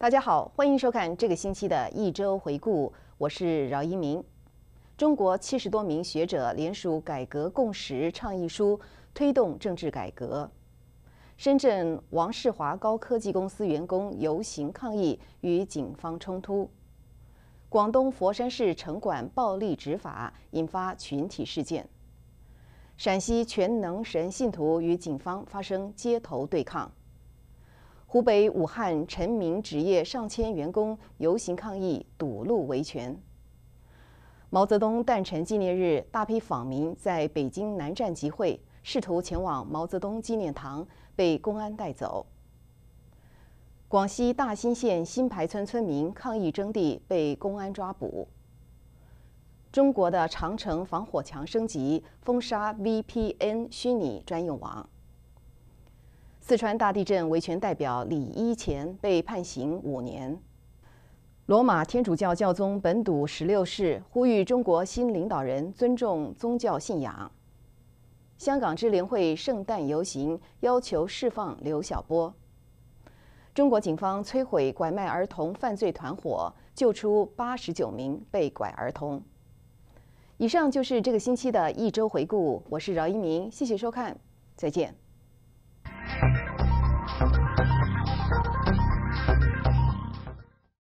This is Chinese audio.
大家好，欢迎收看这个星期的一周回顾。我是饶一鸣。中国七十多名学者联署改革共识倡议书，推动政治改革。深圳王世华高科技公司员工游行抗议，与警方冲突。广东佛山市城管暴力执法，引发群体事件。陕西全能神信徒与警方发生街头对抗。湖北武汉晨鸣职业上千员工游行抗议堵路维权。毛泽东诞辰纪念日，大批访民在北京南站集会，试图前往毛泽东纪念堂，被公安带走。广西大新县新排村村民抗议征地，被公安抓捕。中国的长城防火墙升级，封杀 VPN 虚拟专用网。四川大地震维权代表李一前被判刑五年。罗马天主教教宗本笃十六世呼吁中国新领导人尊重宗教信仰。香港支联会圣诞游行要求释放刘晓波。中国警方摧毁拐卖儿童犯罪团伙，救出八十九名被拐儿童。以上就是这个星期的一周回顾。我是饶一鸣，谢谢收看，再见。